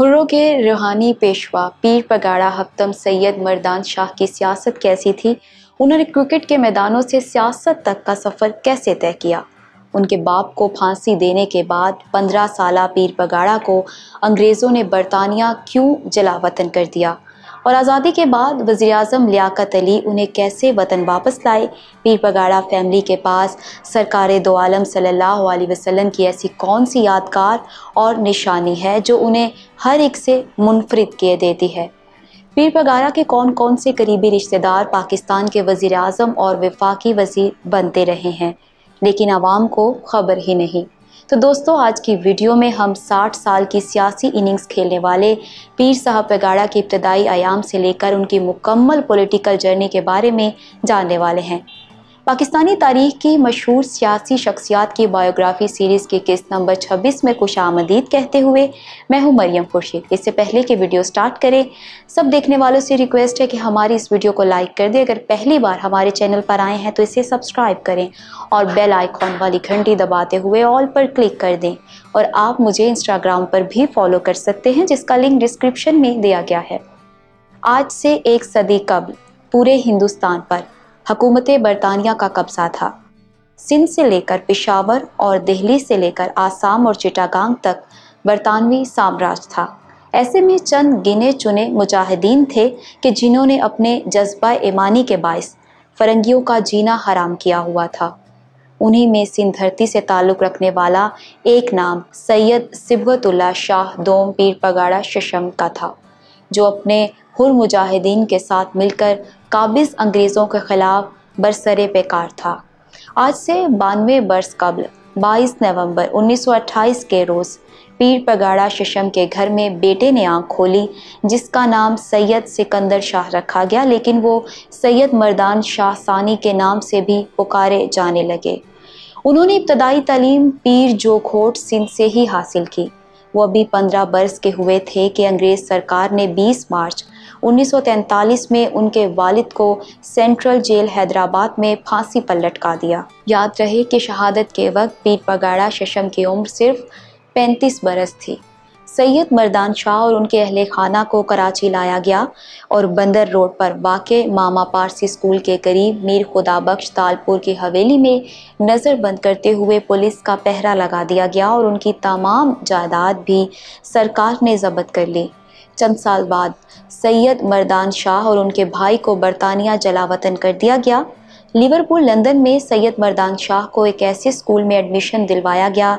हुरों के रूहानी पेशवा पीर पगाड़ा हफ्तम सैयद मर्दान शाह की सियासत कैसी थी उन्होंने क्रिकेट के मैदानों से सियासत तक का सफ़र कैसे तय किया उनके बाप को फांसी देने के बाद पंद्रह साल पीर पगाड़ा को अंग्रेज़ों ने बरतानिया क्यों जलावतन कर दिया और आज़ादी के बाद वज़ी अजम लियाकत अली उन्हें कैसे वतन वापस लाए पीर पगाड़ा फैमिली के पास सरकार दो आलम सल्ला वसलम की ऐसी कौन सी यादगार और निशानी है जो उन्हें हर एक से मुनफरद किए देती है पीर पगारा के कौन कौन से करीबी रिश्तेदार पाकिस्तान के वज़ी अजम और वफाकी वजीर बनते रहे हैं लेकिन आवाम को खबर ही नहीं तो दोस्तों आज की वीडियो में हम 60 साल की सियासी इनिंग्स खेलने वाले पीर साहब पेगाड़ा के इब्तदाई आयाम से लेकर उनकी मुकम्मल पॉलिटिकल जर्नी के बारे में जानने वाले हैं पाकिस्तानी तारीख की मशहूर सियासी शख्सियात की बायोग्राफी सीरीज़ की किस्त नंबर 26 में खुश आमदीद कहते हुए मैं हूं मरियम खुर्शीद इससे पहले कि वीडियो स्टार्ट करें सब देखने वालों से रिक्वेस्ट है कि हमारी इस वीडियो को लाइक कर दें अगर पहली बार हमारे चैनल पर आए हैं तो इसे सब्सक्राइब करें और बेल आइकॉन वाली घंटी दबाते हुए ऑल पर क्लिक कर दें और आप मुझे इंस्टाग्राम पर भी फॉलो कर सकते हैं जिसका लिंक डिस्क्रिप्शन में दिया गया है आज से एक सदी कबल पूरे हिंदुस्तान पर हकूमत बरतानिया का कब्ज़ा था सिंध से लेकर पिशावर और दिल्ली से लेकर आसाम और चिटागांग तक बरतानवी साम्राज्य था ऐसे में चंद गिने चुने मुजाहिदीन थे कि जिन्होंने अपने जज्बा ईमानी के बायस फरंगियों का जीना हराम किया हुआ था उन्हीं में सिंध धरती से ताल्लुक़ रखने वाला एक नाम सैयद सिबतुल्ला शाह दोम पीर पगाड़ा शशम का था जो अपने हुर मुजाहिदीन के साथ मिलकर काबिज अंग्रेज़ों के ख़िलाफ़ बरसरे पेकार था आज से बानवे बरस कबल 22 नवंबर 1928 के रोज़ पीर पगाड़ा शशम के घर में बेटे ने आंख खोली जिसका नाम सैयद सिकंदर शाह रखा गया लेकिन वो सैयद मर्दान शाह सानी के नाम से भी पुकारे जाने लगे उन्होंने इब्तदाई तलीम पीर जोखोट सिंध से ही हासिल की वो अभी पंद्रह बरस के हुए थे कि अंग्रेज़ सरकार ने 20 मार्च 1943 में उनके वालिद को सेंट्रल जेल हैदराबाद में फांसी पर लटका दिया याद रहे कि शहादत के वक्त पीट पगाड़ा शशम की उम्र सिर्फ 35 बरस थी सैयद मर्दान शाह और उनके अहल खाना को कराची लाया गया और बंदर रोड पर वाक़ मामा पारसी स्कूल के करीब मीर खुदा बख्श तालपुर की हवेली में नज़रबंद करते हुए पुलिस का पहरा लगा दिया गया और उनकी तमाम जायदाद भी सरकार ने जब्त कर ली चंद साल बाद सैयद मर्दान शाह और उनके भाई को बरतानिया जलावतन कर दिया गया लिवरपूल लंदन में सैयद मर्दान शाह को एक ऐसे स्कूल में एडमिशन दिलवाया गया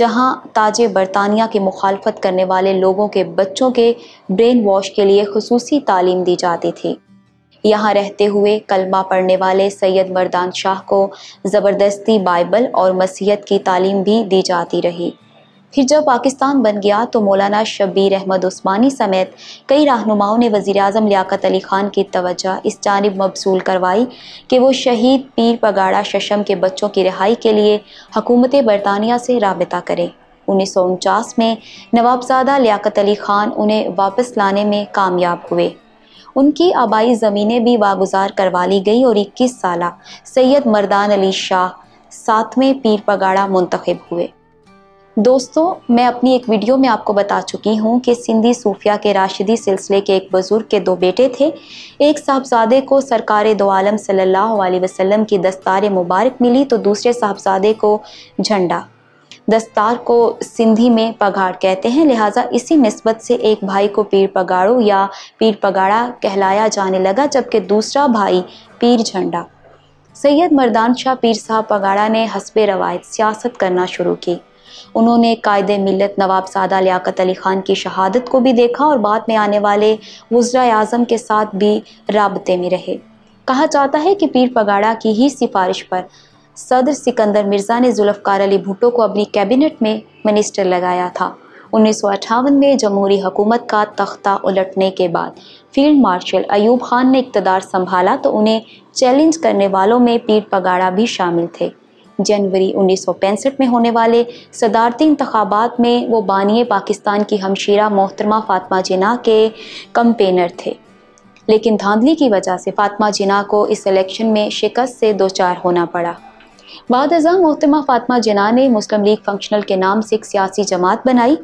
जहां ताज बरतानिया की मुखालफत करने वाले लोगों के बच्चों के ब्रेन वॉश के लिए खसूसी तालीम दी जाती थी यहाँ रहते हुए कलमा पढ़ने वाले सैयद मर्दान शाह को ज़बरदस्ती बाइबल और मसीहत की तालीम भी दी जाती रही फिर जब पाकिस्तान बन गया तो मौलाना शब्बीर अहमद उस्मानी समेत कई रहनुमाओं ने वज़ी अजम लियाकत अली ख़ान की तवज्जो इस जानब मबसूल करवाई कि वो शहीद पीर पगाड़ा शशम के बच्चों की रिहाई के लिए हकूमत बरतानिया से रबता करें उन्नीस सौ उनचास में नवाबजादा लियाकत अली ख़ान उन्हें वापस लाने में कामयाब हुए उनकी आबाई ज़मीनें भी वागुजार करवा ली गई और इक्कीस साल सैयद मर्दान अली शाह सातवें पीर पगाड़ा मुंतखब हुए दोस्तों मैं अपनी एक वीडियो में आपको बता चुकी हूँ कि सिंधी सूफिया के राशिदी सिलसिले के एक बुज़ुर्ग के दो बेटे थे एक साहबजादे को सरकार दो आलम सल्लल्लाहु अलैहि वसल्लम की दस्तार मुबारक मिली तो दूसरे साहबजादे को झंडा दस्तार को सिंधी में पगाड़ कहते हैं लिहाजा इसी नस्बत से एक भाई को पीर पगाड़ो या पीर पगाड़ा कहलाया जाने लगा जबकि दूसरा भाई पीर झंडा सैयद मर्दान शाह पीर साहब पगाड़ा ने हसब रवायत सियासत करना शुरू की उन्होंने कायद मिलत नवाब सादा लियाकत अली ख़ान की शहादत को भी देखा और बाद में आने वाले वज्रा आज़म के साथ भी रबते में रहे कहा जाता है कि पीर पगाड़ा की ही सिफारिश पर सदर सिकंदर मिर्ज़ा ने जुल्फ़ार अली भुटो को अपनी कैबिनेट में मिनिस्टर लगाया था उन्नीस सौ अठावन में जमहूरी हुकूमत का तख्ता उलटने के बाद फील्ड मार्शल अयूब खान ने इकतदार संभाला तो उन्हें चैलेंज करने वालों में पीर पगाड़ा भी शामिल थे जनवरी उन्नीस में होने वाले सदारती इंतबात में वो बानिए पाकिस्तान की हमशीरा मोहतरमा फ़ातमा जिना के कम्पेनर थे लेकिन धांधली की वजह से फ़ातमा जिना को इस इलेक्शन में शिकस्त से दो चार होना पड़ा बाद अजा मोहतमा फ़ातमा जिना ने मुस्लिम लीग फंक्शनल के नाम से एक सियासी जमात बनाई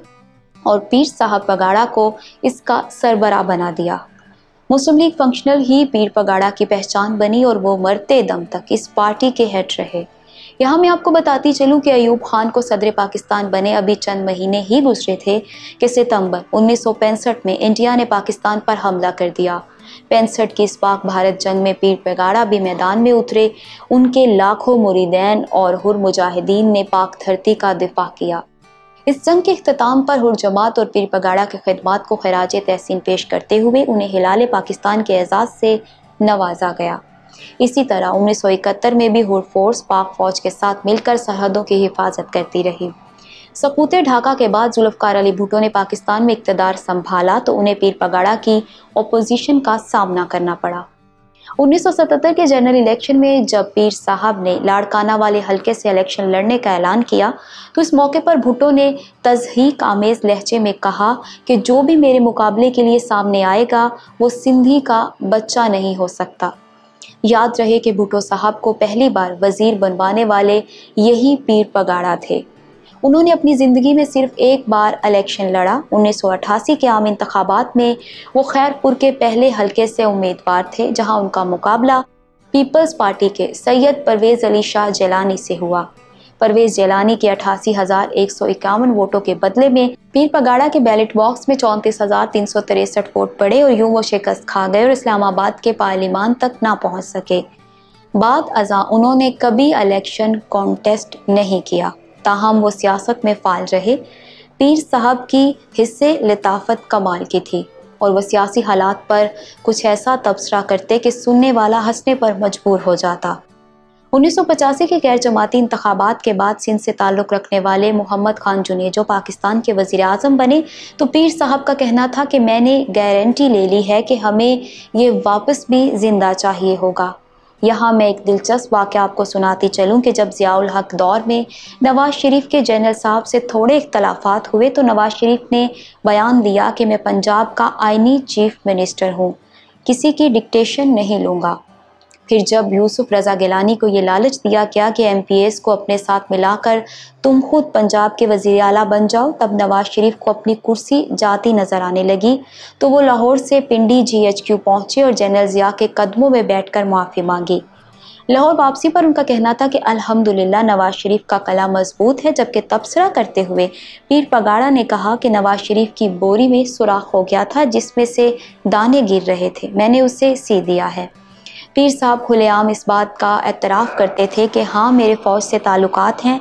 और पीर साहब पगाड़ा को इसका सरबरा बना दिया मुस्लिम लीग फंक्शनल ही पीर पगाड़ा की पहचान बनी और वो मरते दम तक इस पार्टी के हेड रहे यहाँ मैं आपको बताती चलूँ कि अयूब खान को सदर पाकिस्तान बने अभी चंद महीने ही गुजरे थे कि सितंबर उन्नीस में इंडिया ने पाकिस्तान पर हमला कर दिया पैंसठ की इस पाक भारत जंग में पीर पगाड़ा भी मैदान में उतरे उनके लाखों मुरीदैन और हुर मुजाहिदीन ने पाक धरती का दिफा किया इस जंग के अख्ताम पर हुर जमात और पीर पगाड़ा की खदमात को खराज तहसीन पेश करते हुए उन्हें हिलाल पाकिस्तान के एजाज़ से नवाजा गया इसी तरह इकहत्तर में भी हुड फोर्स पाक फौज के साथ मिलकर सरहदों की हिफाजत करती रही सपूत ढाका के बाद जुल्फकार अली भुटो ने पाकिस्तान में इकतदार संभाला तो उन्हें पीर पगाड़ा की अपोजिशन का सामना करना पड़ा 1977 के जनरल इलेक्शन में जब पीर साहब ने लाड़काना वाले हलके से इलेक्शन लड़ने का ऐलान किया तो इस मौके पर भुटो ने तजही आमेज़ लहजे में कहा कि जो भी मेरे मुकाबले के लिए सामने आएगा वो सिंधी का बच्चा नहीं हो सकता याद रहे कि भुटो साहब को पहली बार वजीर बनवाने वाले यही पीर पगाड़ा थे उन्होंने अपनी ज़िंदगी में सिर्फ एक बार इलेक्शन लड़ा 1988 के आम इंतबात में वो खैरपुर के पहले हलके से उम्मीदवार थे जहां उनका मुकाबला पीपल्स पार्टी के सैयद परवेज़ अली शाह जलानी से हुआ परवेज जेलानी के अठासी हजार एक सौ इक्यावन वोटों के बदले में पीर पगाड़ा के बैलेट बॉक्स में चौंतीस हजार तीन सौ तिरसठ वोट पड़े और यूं वो शिकस्त खा गए और इस्लामाबाद के पार्लिमान तक ना पहुंच सके बाद अजा उन्होंने कभी इलेक्शन कॉन्टेस्ट नहीं किया ताहम वो सियासत में फाल रहे पीर साहब की हिस्से लताफत कमाल की थी और वह सियासी हालात पर कुछ ऐसा तबसरा करते कि सुनने वाला हंसने पर मजबूर हो जाता उन्नीस सौ पचासी के गैर जमाती इंतबात के बाद सिंध से ताल्लुक़ रखने वाले मोहम्मद खान जो पाकिस्तान के वज़ी अजम बने तो पीर साहब का कहना था कि मैंने गारंटी ले ली है कि हमें ये वापस भी ज़िंदा चाहिए होगा यहाँ मैं एक दिलचस्प वाक़ आपको सुनाती चलूँ कि जब ज़ियाल हक दौर में नवाज़ शरीफ के जनरल साहब से थोड़े इख्तलाफात हुए तो नवाज़ शरीफ ने बयान दिया कि मैं पंजाब का आइनी चीफ मिनिस्टर हूँ किसी की डिक्टेशन नहीं लूँगा फिर जब यूसुफ रज़ा गिलानी को ये लालच दिया गया कि एम पी एस को अपने साथ मिलाकर तुम खुद पंजाब के वजीर अला बन जाओ तब नवाज शरीफ को अपनी कुर्सी जाती नज़र आने लगी तो वो लाहौर से पिंडी जी एच क्यू पहुँचे और जनरल ज़िया के कदमों में बैठ कर माफ़ी मांगी लाहौर वापसी पर उनका कहना था कि अल्हम्दुलिल्लाह नवाज शरीफ का कला मजबूत है जबकि तबसरा करते हुए पीर पगाड़ा ने कहा कि नवाज शरीफ की बोरी में सुराख हो गया था जिसमें से दाने गिर रहे थे मैंने उसे सी दिया है पीर साहब खुलेआम इस बात का एतराफ़ करते थे कि हाँ मेरे फ़ौज से ताल्लुकात हैं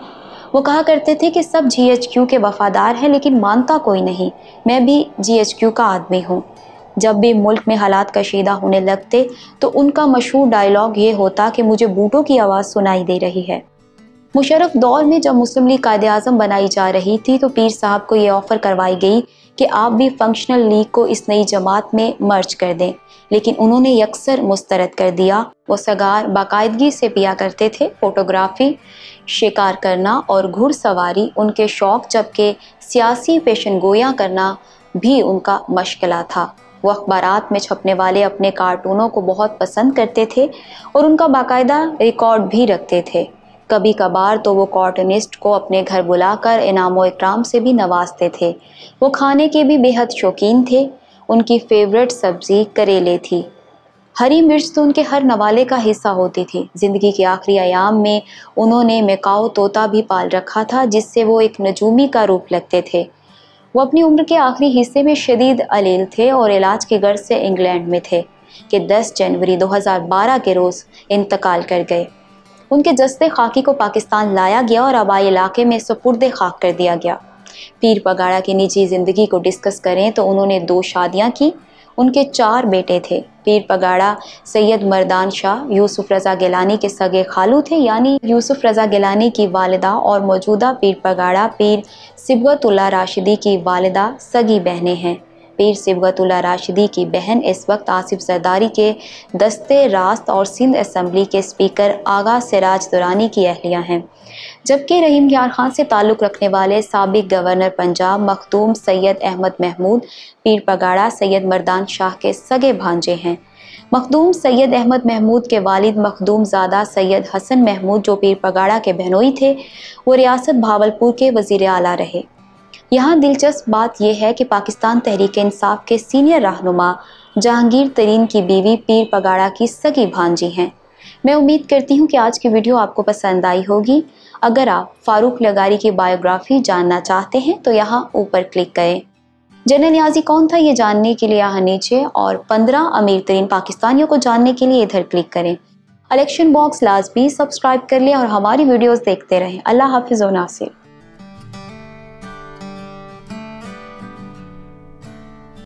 वो कहा करते थे कि सब जी एच क्यू के वफ़ादार हैं लेकिन मानता कोई नहीं मैं भी जी एच क्यू का आदमी हूँ जब भी मुल्क में हालात कशीदा होने लगते तो उनका मशहूर डायलॉग ये होता कि मुझे बूटों की आवाज़ सुनाई दे रही है मुशरफ दौर में जब मुस्लिम लीग कायद अजम बनाई जा रही थी तो पीर साहब को ये ऑफ़र करवाई गई कि आप भी फंक्शनल लीग को इस नई जमात में मर्ज कर दें लेकिन उन्होंने यकसर मुस्तरद कर दिया वो सगार बाकायदगी से पिया करते थे फोटोग्राफी शिकार करना और घुड़सवारी उनके शौक़ जबकि सियासी पेशन गोया करना भी उनका मशला था वो अखबार में छपने वाले अपने कार्टूनों को बहुत पसंद करते थे और उनका बाकायदा रिकॉर्ड भी रखते थे कभी कभार तो वो कॉटनिस्ट को अपने घर बुलाकर इनाम इकराम से भी नवाजते थे वो खाने के भी बेहद शौकीन थे उनकी फेवरेट सब्ज़ी करेले थी हरी मिर्च तो उनके हर नवाले का हिस्सा होती थी ज़िंदगी के आखिरी आयाम में उन्होंने मेकाओ तोता भी पाल रखा था जिससे वो एक नजूमी का रूप लगते थे वो अपनी उम्र के आखिरी हिस्से में शदीद अलील थे और इलाज की गर्ज से इंग्लैंड में थे कि 10 जनवरी 2012 के रोज़ इंतकाल कर गए उनके जस्ते खाकी को पाकिस्तान लाया गया और आबाई इलाके में सपुर्द खाक कर दिया गया पीर पगाड़ा की निजी ज़िंदगी को डिस्कस करें तो उन्होंने दो शादियाँ की उनके चार बेटे थे पीर पगाड़ा सैयद मर्दान शाह यूसुफ रज़ा गिलानी के सगे खालू थे यानी यूसुफ रज़ा गिलानी की वालदा और मौजूदा पीर पगाड़ा पीर सिबतुल्ला राशिदी की वालदा सगी बहनें हैं पीर सिबगतुल्ला राशिदी की बहन इस वक्त आसिफ सरदारी के दस्ते रास्त और सिंध असम्बली के स्पीकर आगा सराज दुरानी की अहलियाँ हैं जबकि रहीम यार खान से ताल्लुक़ रखने वाले सबक गवर्नर पंजाब मखदूम सैयद अहमद महमूद पीर पगाड़ा सैयद मरदान शाह के सगे भांजे हैं मखदूम सैयद अहमद महमूद के वालिद मखदूम ज़ादा सैयद हसन महमूद जो पीर पगाड़ा के बहनोई थे वो रियासत भावलपुर के वज़ी अला रहे यहाँ दिलचस्प बात यह है कि पाकिस्तान तहरीक इंसाफ के सीनियर रहनुमा जहांगीर तरीन की बीवी पीर पगाड़ा की सगी भांजी हैं मैं उम्मीद करती हूँ कि आज की वीडियो आपको पसंद आई होगी अगर आप फारूक लगारी की बायोग्राफी जानना चाहते हैं तो यहाँ ऊपर क्लिक करें जनरल न्याजी कौन था ये जानने के लिए यहाँ नीचे और पंद्रह अमीर तरीन पाकिस्तानियों को जानने के लिए इधर क्लिक करें अलेक्शन बॉक्स लाजमी सब्सक्राइब कर लें और हमारी वीडियोस देखते रहें अल्लाह हाफिज़ नासिर